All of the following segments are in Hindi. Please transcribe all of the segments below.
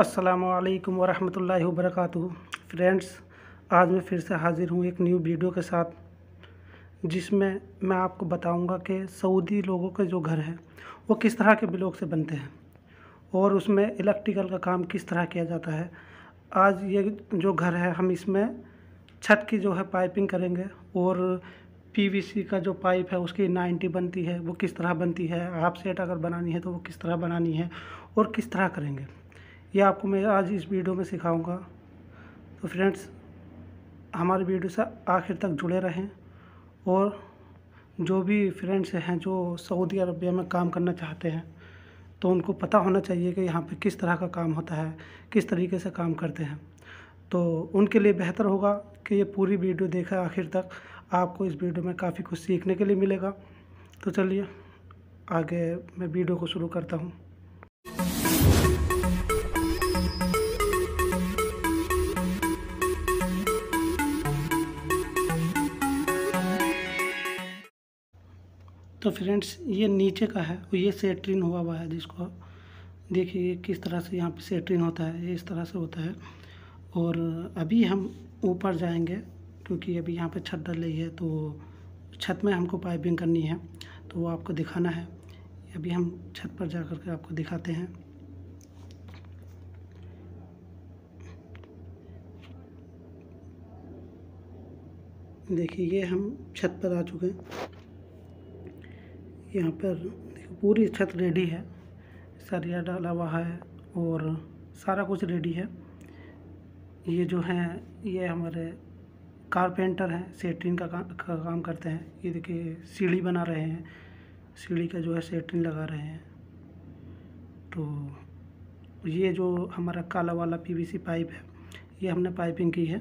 असलकम वरहमल वरक फ्रेंड्स आज मैं फिर से हाज़िर हूँ एक न्यू वीडियो के साथ जिसमें मैं आपको बताऊंगा कि सऊदी लोगों के जो घर हैं वो किस तरह के ब्लॉक से बनते हैं और उसमें इलेक्ट्रिकल का काम किस तरह किया जाता है आज ये जो घर है हम इसमें छत की जो है पाइपिंग करेंगे और पीवीसी का जो पाइप है उसकी नाइन्टी बनती है वो किस तरह बनती है हाफ सेट अगर बनानी है तो वो किस तरह बनानी है और किस तरह करेंगे ये आपको मैं आज इस वीडियो में सिखाऊंगा तो फ्रेंड्स हमारे वीडियो से आखिर तक जुड़े रहें और जो भी फ्रेंड्स हैं जो सऊदी अरबिया में काम करना चाहते हैं तो उनको पता होना चाहिए कि यहाँ पे किस तरह का काम होता है किस तरीके से काम करते हैं तो उनके लिए बेहतर होगा कि ये पूरी वीडियो देखें आखिर तक आपको इस वीडियो में काफ़ी कुछ सीखने के लिए मिलेगा तो चलिए आगे मैं वीडियो को शुरू करता हूँ तो फ्रेंड्स ये नीचे का है और ये सेट्रिन हुआ हुआ है जिसको देखिए किस तरह से यहाँ पे सेट्रिन होता है ये इस तरह से होता है और अभी हम ऊपर जाएंगे क्योंकि अभी यहाँ पे छत डल रही है तो छत में हमको पाइपिंग करनी है तो वो आपको दिखाना है अभी हम छत पर जा कर के आपको दिखाते हैं देखिए ये हम छत पर आ चुके हैं यहाँ पर पूरी छत रेडी है सरिया डाला हुआ है और सारा कुछ रेडी है ये जो है ये हमारे कारपेंटर हैं सेटरिंग का, का, का काम करते हैं ये देखिए सीढ़ी बना रहे हैं सीढ़ी का जो है सेटरिंग लगा रहे हैं तो ये जो हमारा काला वाला पीवीसी पाइप है ये हमने पाइपिंग की है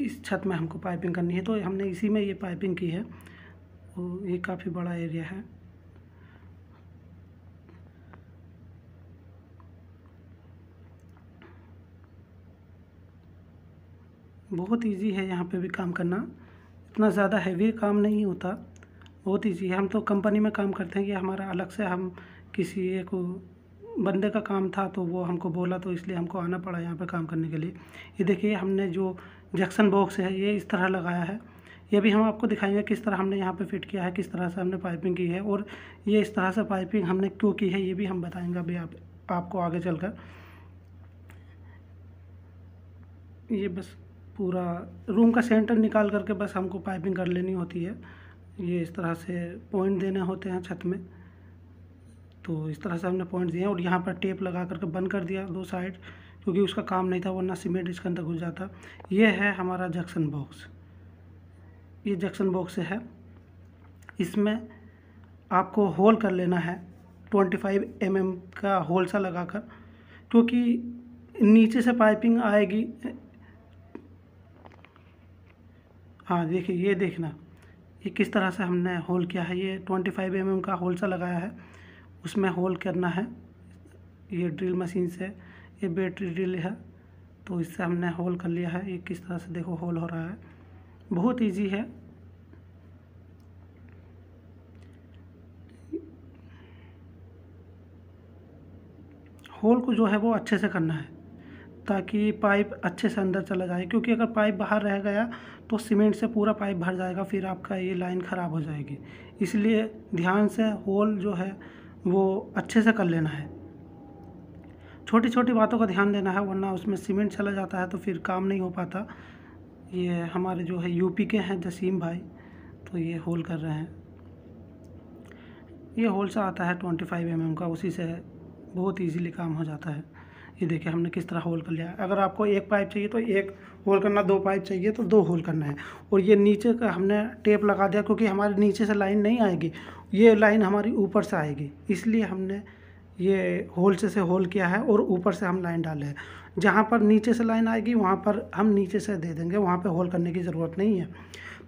इस छत में हमको पाइपिंग करनी है तो हमने इसी में ये पाइपिंग की है ये काफ़ी बड़ा एरिया है बहुत इजी है यहाँ पे भी काम करना इतना ज़्यादा हैवी काम नहीं होता बहुत इजी है हम तो कंपनी में काम करते हैं कि हमारा अलग से हम किसी एक बंदे का काम था तो वो हमको बोला तो इसलिए हमको आना पड़ा यहाँ पे काम करने के लिए ये देखिए हमने जो जैक्सन बॉक्स है ये इस तरह लगाया है ये भी हम आपको दिखाएंगे किस तरह हमने यहाँ पे फिट किया है किस तरह से हमने पाइपिंग की है और ये इस तरह से पाइपिंग हमने क्यों की है ये भी हम बताएंगे अभी आप आपको आगे चलकर ये बस पूरा रूम का सेंटर निकाल करके बस हमको पाइपिंग कर लेनी होती है ये इस तरह से पॉइंट देने होते हैं छत में तो इस तरह से हमने पॉइंट दिए और यहाँ पर टेप लगा करके बंद कर दिया दो साइड क्योंकि उसका काम नहीं था वरना सीमेंट इसके अंदर घुस जाता ये है हमारा जंक्शन बॉक्स ये जक्शन बॉक्स है इसमें आपको होल कर लेना है 25 फाइव mm का होल सा लगा कर क्योंकि नीचे से पाइपिंग आएगी हाँ देखिए ये देखना ये किस तरह से हमने होल किया है ये 25 फाइव mm का होल सा लगाया है उसमें होल करना है ये ड्रिल मशीन से ये बैटरी ड्रिल है तो इससे हमने होल कर लिया है ये किस तरह से देखो होल हो रहा है बहुत इजी है होल को जो है वो अच्छे से करना है ताकि पाइप अच्छे से अंदर चला जाए क्योंकि अगर पाइप बाहर रह गया तो सीमेंट से पूरा पाइप भर जाएगा फिर आपका ये लाइन ख़राब हो जाएगी इसलिए ध्यान से होल जो है वो अच्छे से कर लेना है छोटी छोटी बातों का ध्यान देना है वरना उसमें सीमेंट चला जाता है तो फिर काम नहीं हो पाता ये हमारे जो है यूपी के हैं जसीम भाई तो ये होल कर रहे हैं ये होल सा आता है ट्वेंटी फाइव एम का उसी से बहुत ईजीली काम हो जाता है ये देखिए हमने किस तरह होल कर लिया अगर आपको एक पाइप चाहिए तो एक होल करना दो पाइप चाहिए तो दो होल करना है और ये नीचे का हमने टेप लगा दिया क्योंकि हमारे नीचे से लाइन नहीं आएगी ये लाइन हमारी ऊपर से आएगी इसलिए हमने ये होल से से होल किया है और ऊपर से हम लाइन डाले हैं जहाँ पर नीचे से लाइन आएगी वहाँ पर हम नीचे से दे देंगे वहाँ पे होल करने की ज़रूरत नहीं है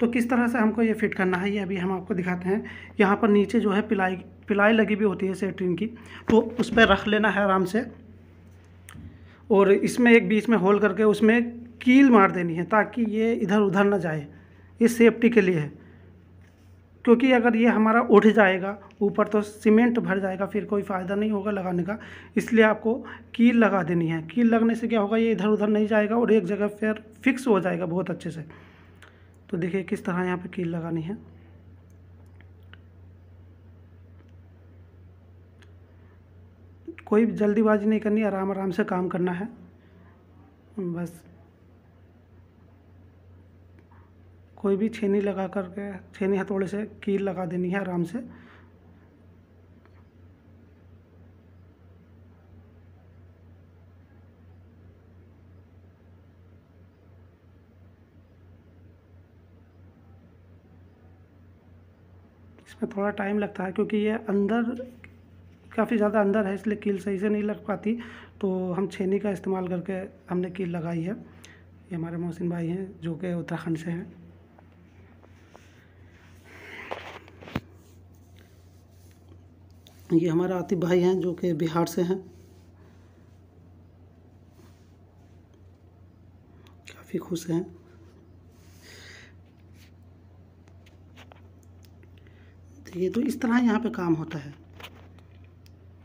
तो किस तरह से हमको ये फिट करना है ये अभी हम आपको दिखाते हैं यहाँ पर नीचे जो है पिलाई पिलाई लगी हुई होती है सेट्रीन की तो उस पर रख लेना है आराम से और इसमें एक बीच में होल करके उसमें कील मार देनी है ताकि ये इधर उधर ना जाए ये सेफ्टी के लिए है क्योंकि अगर ये हमारा उठ जाएगा ऊपर तो सीमेंट भर जाएगा फिर कोई फ़ायदा नहीं होगा लगाने का इसलिए आपको कील लगा देनी है कील लगने से क्या होगा ये इधर उधर नहीं जाएगा और एक जगह फिर फिक्स हो जाएगा बहुत अच्छे से तो देखिए किस तरह यहाँ पर कील लगानी है कोई जल्दीबाजी नहीं करनी आराम आराम से काम करना है बस कोई भी छेनी लगा करके छेनी हथौड़े से कील लगा देनी है आराम से इसमें थोड़ा टाइम लगता है क्योंकि ये अंदर काफ़ी ज़्यादा अंदर है इसलिए कील सही से नहीं लग पाती तो हम छेनी का इस्तेमाल करके हमने कील लगाई है ये हमारे मोहसिन भाई हैं जो कि उत्तराखंड से हैं ये हमारा आतिफ भाई हैं जो कि बिहार से हैं काफ़ी खुश हैं ये तो इस तरह यहाँ पे काम होता है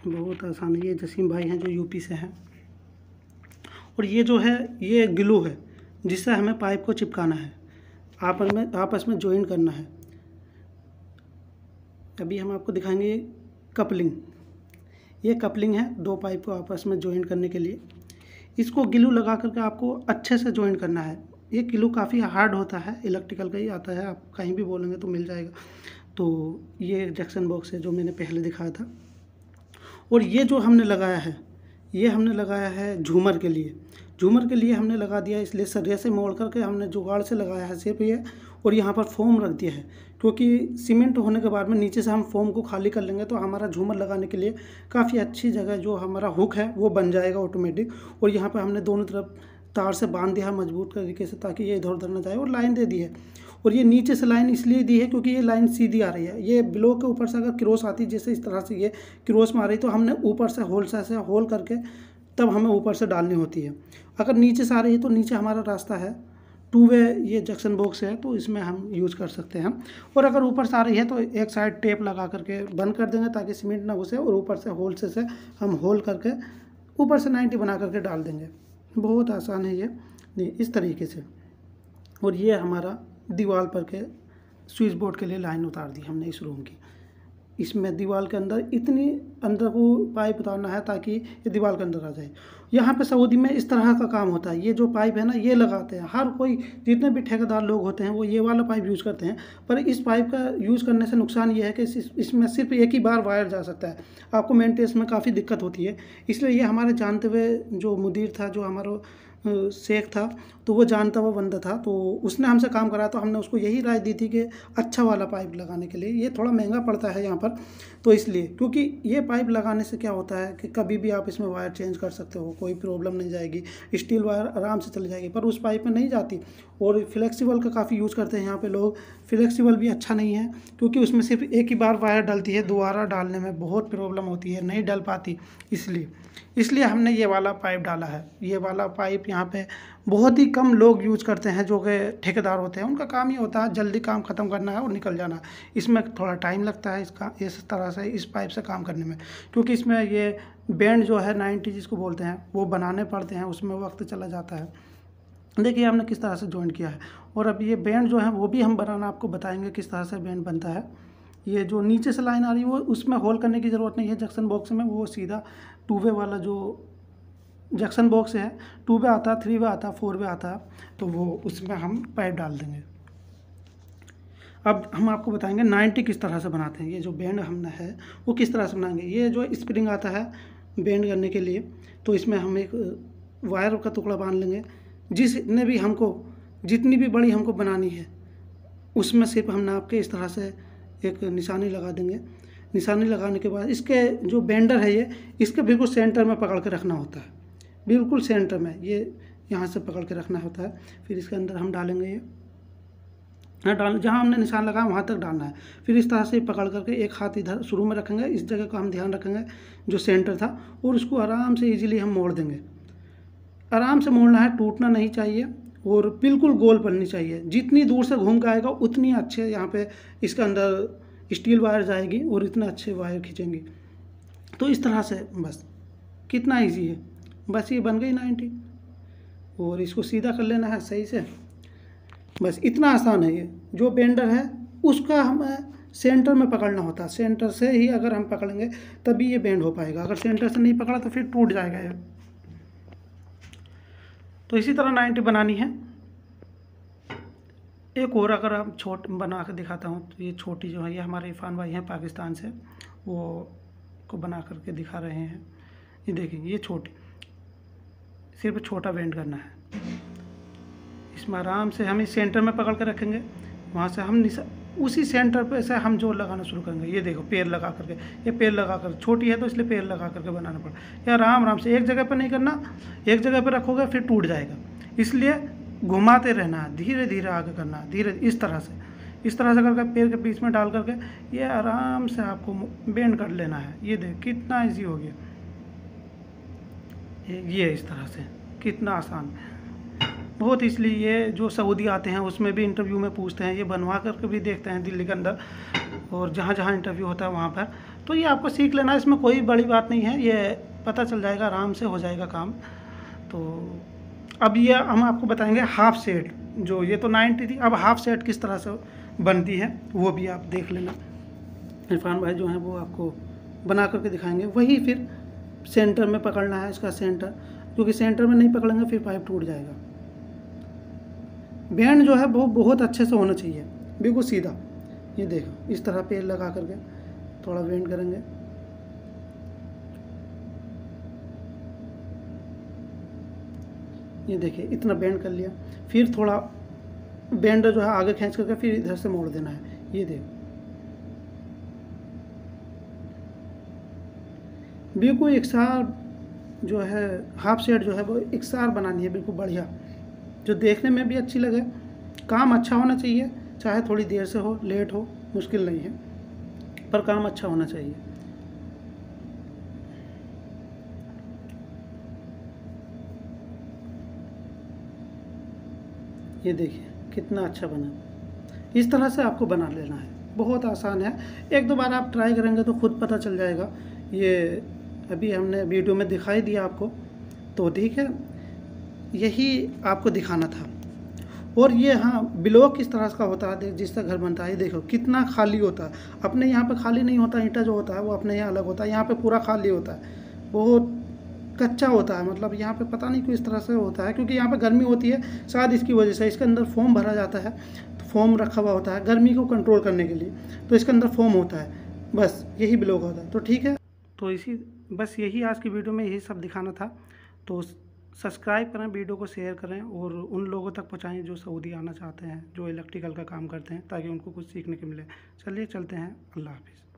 बहुत आसान है ये जसीम भाई हैं जो यूपी से हैं और ये जो है ये ग्लू है जिससे हमें पाइप को चिपकाना है आपस में आपस में ज्वाइन करना है अभी हम आपको दिखाएंगे कपलिंग ये कपलिंग है दो पाइप को आपस में ज्वाइन करने के लिए इसको गिलू लगा करके आपको अच्छे से ज्वाइन करना है ये गिलू काफ़ी हार्ड होता है इलेक्ट्रिकल का ही आता है आप कहीं भी बोलेंगे तो मिल जाएगा तो ये जैक्सन बॉक्स है जो मैंने पहले दिखाया था और ये जो हमने लगाया है ये हमने लगाया है झूमर के लिए झूमर के लिए हमने लगा दिया इसलिए सरिया से मोड़ करके हमने जुगाड़ से लगाया है सिर्फ ये और यहाँ पर फोम रख दिया है क्योंकि सीमेंट होने के बाद में नीचे से हम फोम को खाली कर लेंगे तो हमारा झूमर लगाने के लिए काफ़ी अच्छी जगह जो हमारा हुक है वो बन जाएगा ऑटोमेटिक और यहाँ पर हमने दोनों तरफ तार से बांध दिया है मजबूत तरीके से ताकि ये इधर उधर ना जाए और लाइन दे दी है और ये नीचे से लाइन इसलिए दी है क्योंकि ये लाइन सीधी आ रही है ये ब्लो के ऊपर से अगर क्रॉस आती जैसे इस तरह से ये क्रोस में आ रही तो हमने ऊपर से होल से होल करके तब हमें ऊपर से डालनी होती है अगर नीचे से आ रही है तो नीचे हमारा रास्ता है टू वे ये जंक्शन बॉक्स है तो इसमें हम यूज़ कर सकते हैं और अगर ऊपर से आ रही है तो एक साइड टेप लगा करके बंद कर देंगे ताकि सीमेंट ना घुसे और ऊपर से होल से से हम होल करके ऊपर से नाइन्टी बना करके डाल देंगे बहुत आसान है ये जी इस तरीके से और ये हमारा दीवार पर के स्विच बोर्ड के लिए लाइन उतार दी हमने इस रूम की इसमें दीवार के अंदर इतनी अंदर को पाइप उतारना है ताकि ये दीवार के अंदर आ जाए यहाँ पे सऊदी में इस तरह का काम होता है ये जो पाइप है ना ये लगाते हैं हर कोई जितने भी ठेकेदार लोग होते हैं वो ये वाला पाइप यूज़ करते हैं पर इस पाइप का यूज़ करने से नुकसान ये है कि इस, इसमें सिर्फ एक ही बार वायर जा सकता है आपको मेंटेनेंस में काफ़ी दिक्कत होती है इसलिए ये हमारे जानते हुए जो मुदीर था जो हमारा शेख था तो वो जानता हुआ बंदा था तो उसने हमसे काम कराया तो हमने उसको यही राय दी थी कि अच्छा वाला पाइप लगाने के लिए ये थोड़ा महंगा पड़ता है यहाँ पर तो इसलिए क्योंकि ये पाइप लगाने से क्या होता है कि कभी भी आप इसमें वायर चेंज कर सकते हो कोई प्रॉब्लम नहीं जाएगी स्टील वायर आराम से चली जाएगी पर उस पाइप में नहीं जाती और फ्लेक्सीबल का काफ़ी यूज़ करते हैं यहाँ पर लोग फ्लेक्सीबल भी अच्छा नहीं है क्योंकि उसमें सिर्फ एक ही बार वायर डलती है दोबारा डालने में बहुत प्रॉब्लम होती है नहीं डल पाती इसलिए इसलिए हमने ये वाला पाइप डाला है ये वाला पाइप यहाँ पे बहुत ही कम लोग यूज़ करते हैं जो कि ठेकेदार होते हैं उनका काम ही होता है जल्दी काम ख़त्म करना है और निकल जाना है इसमें थोड़ा टाइम लगता है इसका इस तरह से इस पाइप से काम करने में क्योंकि इसमें ये बैंड जो है नाइन्टी जिसको बोलते हैं वो बनाने पड़ते हैं उसमें वक्त चला जाता है देखिए हमने किस तरह से ज्वाइन किया है और अब ये बैंड जो है वो भी हम बनाना आपको बताएंगे किस तरह से बैंड बनता है ये जो नीचे से लाइन आ रही है वो उसमें होल करने की ज़रूरत नहीं है जंक्शन बॉक्स में वो सीधा टू वे वाला जो जैक्सन बॉक्स है टू वे आता थ्री वे आता फोर वे आता तो वो उसमें हम पाइप डाल देंगे अब हम आपको बताएंगे नाइन्टी किस तरह से बनाते हैं ये जो बैंड हमने है वो किस तरह से बनाएंगे ये जो स्प्रिंग आता है बैंड करने के लिए तो इसमें हम एक वायर का टुकड़ा बांध लेंगे जिसने भी हमको जितनी भी बड़ी हमको बनानी है उसमें सिर्फ हम नाप के इस तरह से एक निशानी लगा देंगे निशानी लगाने के बाद इसके जो बैंडर है ये इसके बिल्कुल सेंटर में पकड़ के रखना होता है बिल्कुल सेंटर में ये यहाँ से पकड़ के रखना होता है फिर इसके अंदर हम डालेंगे ये हाँ डाल जहाँ हमने निशान लगाया वहाँ तक डालना है फिर इस तरह से पकड़ करके एक हाथ इधर शुरू में रखेंगे इस जगह को हम ध्यान रखेंगे जो सेंटर था और उसको आराम से इजीली हम मोड़ देंगे आराम से मोड़ना है टूटना नहीं चाहिए और बिल्कुल गोल बननी चाहिए जितनी दूर से घूम के आएगा उतनी अच्छे यहाँ पर इसके अंदर स्टील वायर जाएगी और इतना अच्छे वायर खींचेंगे तो इस तरह से बस कितना इजी है बस ये बन गई नाइन्टी और इसको सीधा कर लेना है सही से बस इतना आसान है ये जो बेंडर है उसका हमें सेंटर में पकड़ना होता है सेंटर से ही अगर हम पकड़ेंगे तभी ये बेंड हो पाएगा अगर सेंटर से नहीं पकड़ा तो फिर टूट जाएगा ये तो इसी तरह नाइन्टी बनानी है एक और अगर हम छोट बना कर दिखाता हूँ तो ये छोटी जो है ये हमारे इरफान भाई हैं पाकिस्तान से वो को बना करके दिखा रहे हैं ये देखेंगे ये छोटी सिर्फ छोटा बेंड करना है इसमें आराम से हम इस सेंटर में पकड़ के रखेंगे वहाँ से हम निशा उसी सेंटर पे से हम जोर लगाना शुरू करेंगे ये देखो पैर लगा करके ये पैर लगा कर छोटी है तो इसलिए पैर लगा करके बनाना पड़ा या आराम आराम से एक जगह पर नहीं करना एक जगह पर रखोगे फिर टूट जाएगा इसलिए घुमाते रहना धीरे धीरे आगे करना धीरे इस तरह से इस तरह से करके पैर के बीच में डाल करके ये आराम से आपको बेंड कर लेना है ये देख कितना ईजी हो गया ये इस तरह से कितना आसान बहुत इसलिए ये जो सऊदी आते हैं उसमें भी इंटरव्यू में पूछते हैं ये बनवा करके भी देखते हैं दिल्ली के अंदर और जहाँ जहाँ इंटरव्यू होता है वहाँ पर तो ये आपको सीख लेना इसमें कोई बड़ी बात नहीं है ये पता चल जाएगा आराम से हो जाएगा काम तो अब ये हम आपको बताएंगे हाफ सेट जो ये तो नाइन्टी थी अब हाफ सेट किस तरह से बनती है वो भी आप देख लेना इरफान भाई जो हैं वो आपको बना करके दिखाएंगे वही फिर सेंटर में पकड़ना है इसका सेंटर क्योंकि सेंटर में नहीं पकड़ेंगे फिर पाइप टूट जाएगा बैंड जो है वो बहुत अच्छे से होना चाहिए बिल्कुल सीधा ये देखो इस तरह पेड़ लगा करके थोड़ा बैंड करेंगे ये देखिए इतना बैंड कर लिया फिर थोड़ा बैंड जो है आगे खींच करके फिर इधर से मोड़ देना है ये देखो बिल्कुल एक सार जो है हाफ सेट जो है वो एक सार बनानी है बिल्कुल बढ़िया जो देखने में भी अच्छी लगे काम अच्छा होना चाहिए चाहे थोड़ी देर से हो लेट हो मुश्किल नहीं है पर काम अच्छा होना चाहिए ये देखिए कितना अच्छा बना इस तरह से आपको बना लेना है बहुत आसान है एक दो बार आप ट्राई करेंगे तो खुद पता चल जाएगा ये अभी हमने वीडियो में दिखाई दिया आपको तो ठीक है यही आपको दिखाना था और ये हाँ बिलो किस तरह का होता है जिसका घर बनता है देखो कितना खाली होता है अपने यहाँ पे खाली नहीं होता ईंटा जो होता है वो अपने यहाँ अलग होता है यहाँ पे पूरा खाली होता है बहुत कच्चा होता है मतलब यहाँ पे पता नहीं क्यों इस तरह से होता है क्योंकि यहाँ पे गर्मी होती है शायद इसकी वजह से इसके अंदर फॉर्म भरा जाता है तो फॉर्म रखा हुआ होता है गर्मी को कंट्रोल करने के लिए तो इसके अंदर फॉर्म होता है बस यही ब्लॉग होता है तो ठीक है तो इसी बस यही आज की वीडियो में यही सब दिखाना था तो सब्सक्राइब करें वीडियो को शेयर करें और उन लोगों तक पहुँचाएँ जो सऊदी आना चाहते हैं जो इलेक्ट्रिकल का काम करते हैं ताकि उनको कुछ सीखने को मिले चलिए चलते हैं अल्लाह हाफिज़